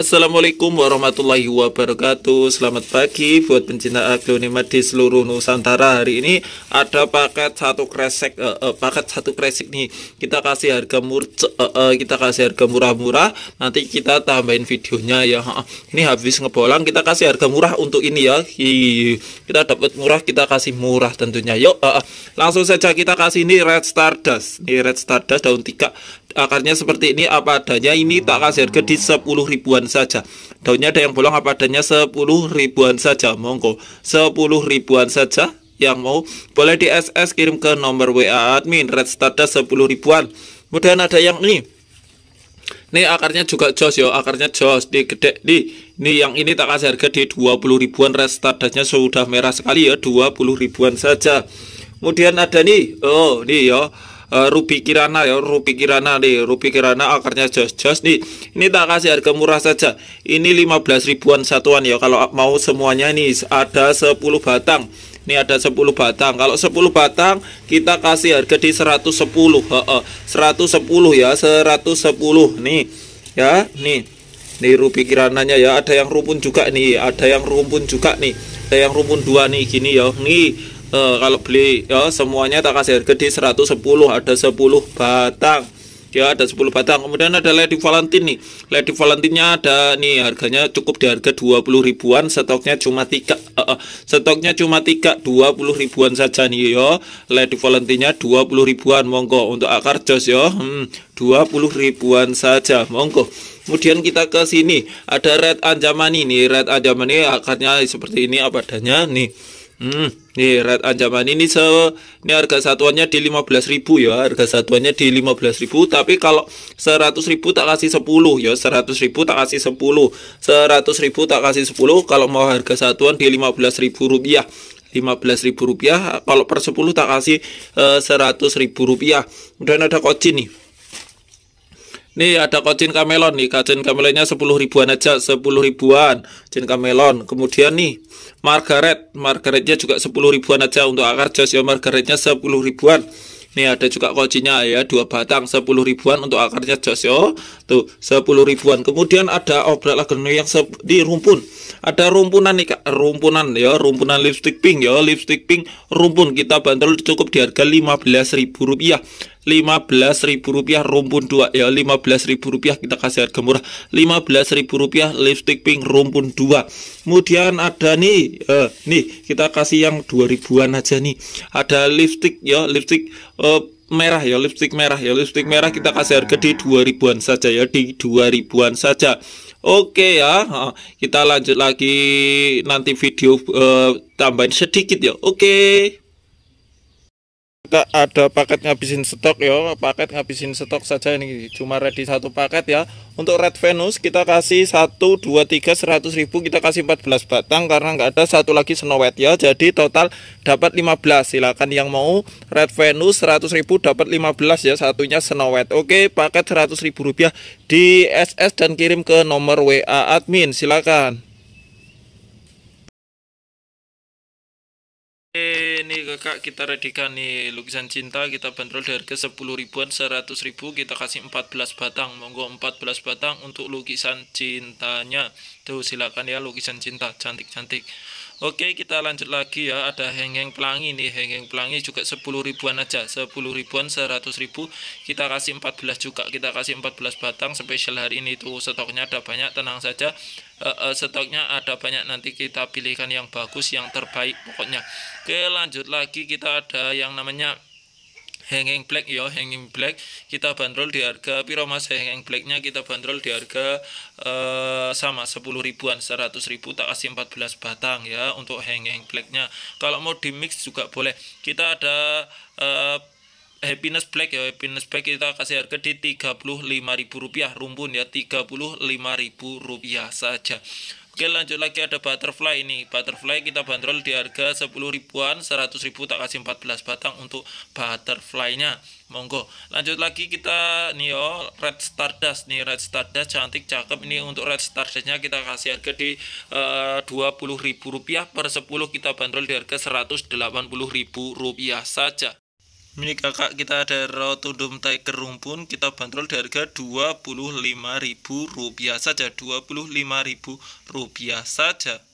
Assalamualaikum warahmatullahi wabarakatuh Selamat pagi buat pencinta aglonema di seluruh Nusantara Hari ini ada paket satu kresek uh, uh, Paket satu kresek nih Kita kasih harga mur uh, uh, Kita kasih harga murah-murah Nanti kita tambahin videonya ya Ini habis ngebolang kita kasih harga murah untuk ini ya Kita dapat murah kita kasih murah tentunya Yuk uh, uh. langsung saja kita kasih ini Red Stardust Ini Red Stardust daun tiga akarnya seperti ini apa adanya ini tak kasih harga di 10 ribuan saja daunnya ada yang bolong apa adanya 10 ribuan saja monggo 10 ribuan saja yang mau boleh di SS kirim ke nomor WA admin red starter 10 ribuan kemudian ada yang ini ini akarnya juga jos yo akarnya jos di gede di ini yang ini tak kasih harga di 20 ribuan red starternya sudah merah sekali ya 20 ribuan saja kemudian ada nih oh nih yo uh, Ruby Kirana ya Ruby Kirana nih Ruby Kirana akarnya jos-jos nih ini tak kasih harga murah saja ini 15 ribuan satuan ya kalau mau semuanya nih ada 10 batang ini ada 10 batang kalau 10 batang kita kasih harga di 110 He 110 ya 110 nih ya nih nih rupi kirananya ya ada yang rumpun juga nih ada yang rumpun juga nih ada yang rumpun dua nih gini ya nih uh, kalau beli ya semuanya tak kasih harga di 110 ada 10 batang ya ada 10 batang kemudian ada lady valentine nih lady Valentine-nya ada nih harganya cukup di harga 20 ribuan stoknya cuma tiga uh, uh, stoknya cuma tiga 20 ribuan saja nih yo lady Valentine-nya 20 ribuan monggo untuk akar jos yo hmm, 20 ribuan saja monggo kemudian kita ke sini ada red anjaman ini red anjaman ini akarnya seperti ini apa adanya nih Hmm, nih iya, red ancaman ini se ini harga satuannya di 15.000 ya, harga satuannya di 15.000, tapi kalau 100.000 tak kasih 10 ya, 100.000 tak kasih 10. 100.000 tak kasih 10 kalau mau harga satuan di rp 15.000 rp 15.000 kalau per 10 tak kasih eh, rp 100.000 rupiah. Kemudian ada kocin nih. Nih ada kocin kamelon nih, kocin kamelonnya 10 ribuan aja, 10 ribuan kocin kamelon. Kemudian nih Margaret, Margaretnya juga 10 ribuan aja untuk akar jos ya Margaretnya 10 ribuan. Nih ada juga kocinya ya, dua batang 10 ribuan untuk akarnya jos yo. Tuh 10 ribuan. Kemudian ada obrak lagernya yang di rumpun ada rumpunan nih kak rumpunan ya rumpunan lipstick pink ya lipstick pink rumpun kita bantul cukup di harga lima belas ribu rupiah, lima belas ribu rupiah rumpun dua ya lima belas ribu rupiah kita kasih harga murah lima belas ribu rupiah lipstick pink rumpun dua. kemudian ada nih eh, nih kita kasih yang dua ribuan aja nih ada lipstick ya lipstick eh, merah ya lipstick merah ya lipstick merah kita kasih harga di 2000-an saja ya di 2000-an saja Oke ya kita lanjut lagi nanti video uh, tambahin sedikit ya Oke nggak ada paket ngabisin stok ya paket ngabisin stok saja ini cuma ready satu paket ya untuk Red Venus kita kasih 1, 2, 3, 100 ribu kita kasih 14 batang karena nggak ada satu lagi snow white ya jadi total dapat 15 silakan yang mau Red Venus 100 ribu dapat 15 ya satunya snow white oke paket 100 ribu rupiah di SS dan kirim ke nomor WA admin silakan Ini kakak kita redikan nih lukisan cinta kita bandrol dari ke 10 ribuan 100 ribu kita kasih 14 batang monggo 14 batang untuk lukisan cintanya tuh silakan ya lukisan cinta cantik-cantik Oke kita lanjut lagi ya ada hengeng pelangi nih hengeng pelangi juga 10 ribuan aja 10 ribuan 100 ribu kita kasih 14 juga kita kasih 14 batang spesial hari ini tuh stoknya ada banyak tenang saja uh, uh, stoknya ada banyak nanti kita pilihkan yang bagus yang terbaik pokoknya Oke lanjut lagi kita ada yang namanya hanging black ya hanging black kita bandrol di harga piro mas hanging blacknya kita bandrol di harga uh, sama 10 ribuan 100 ribu tak kasih 14 batang ya untuk hanging blacknya kalau mau di mix juga boleh kita ada uh, happiness black ya happiness black kita kasih harga di lima ribu rupiah rumpun ya lima ribu rupiah saja Oke lanjut lagi ada butterfly ini Butterfly kita bandrol di harga 10 ribuan 100 ribu tak kasih 14 batang untuk butterfly-nya Monggo lanjut lagi kita nih oh Red Stardust nih Red Stardust cantik cakep ini untuk Red Stardustnya kita kasih harga di rp eh, ribu rupiah per 10 kita bandrol di harga ribu rupiah saja milik kakak kita ada Rotundum Tiger Rumpun kita bandrol di harga Rp25.000 saja Rp25.000 saja